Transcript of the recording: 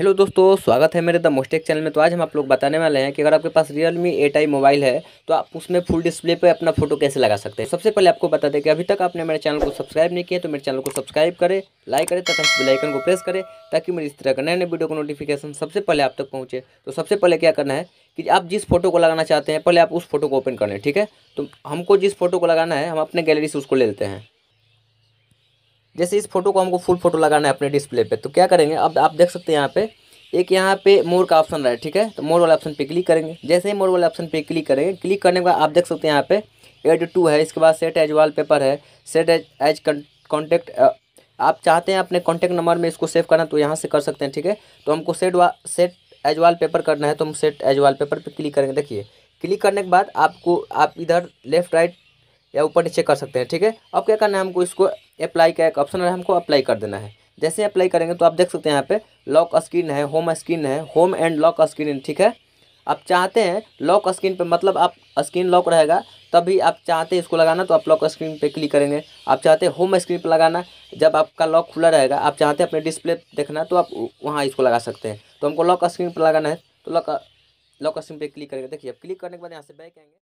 hello दोस्तों स्वागत है मेरे द मोस्टेक चैनल में तो आज हम आप लोग बताने वाले हैं कि अगर आपके पास रियलमी एट आई मोबाइल है तो आप उसमें फुल डिस्प्ले पे अपना फोटो कैसे लगा सकते हैं सबसे पहले आपको बता दें कि अभी तक आपने मेरे चैनल को सब्सक्राइब नहीं किया तो मेरे चैनल को सब्सक्राइब करें लाइक करें तथा बिलाइकन बेलाइकन को प्रेस करें ताकि मेरी इस तरह का नए नए वीडियो को नोटिफिकेशन सबसे पहले आप तक पहुँचे तो सबसे पहले क्या करना है कि आप जिस फोटो को लगाना चाहते हैं पहले आप उस फोटो को ओपन कर ठीक है तो हमको जिस फोटो को लगाना है हम अपने गैलरी से उसको ले लेते हैं जैसे इस फोटो को हमको फुल फोटो लगाना है अपने डिस्प्ले पे तो क्या करेंगे अब आप देख सकते हैं यहाँ पे एक यहाँ पे मोर का ऑप्शन रहा है ठीक है तो मोर वाला ऑप्शन पे क्लिक करेंगे जैसे ही मोर वाले ऑप्शन पे क्लिक करेंगे क्लिक करने के बाद आप देख सकते हैं यहाँ पे एड टू है इसके बाद सेट एज वाल पेपर है सेट एज एज कॉन्टैक्ट आप चाहते हैं अपने कॉन्टैक्ट नंबर में इसको सेव करना तो यहाँ से कर सकते हैं ठीक है तो हमको सेट वा सेट एज वाल पेपर करना है तो हम सेट एज वाल पेपर पर क्लिक करेंगे देखिए क्लिक करने के बाद आपको आप इधर लेफ्ट राइट या ऊपर नीचे कर सकते हैं ठीक है अब क्या करना है हमको इसको अप्लाई का एक ऑप्शन है हमको अप्लाई कर देना है जैसे अप्लाई करेंगे तो आप देख सकते हैं यहाँ पे लॉक स्क्रीन है होम स्क्रीन है होम एंड लॉक स्क्रीन ठीक है आप चाहते हैं लॉक स्क्रीन पे मतलब आप स्क्रीन लॉक रहेगा तभी आप चाहते हैं इसको लगाना तो आप लॉक स्क्रीन पे क्लिक करेंगे आप चाहते हैं होम स्क्रीन पे लगाना जब आपका लॉक खुला रहेगा आप चाहते हैं अपने डिस्प्ले देखना तो आप वहाँ इसको लगा सकते हैं तो हमको लॉक स्क्रीन पर लगाना है तो लॉक लॉक स्क्रीन पर क्लिक करेंगे देखिए अब क्लिक करने के बाद यहाँ से बैक आएंगे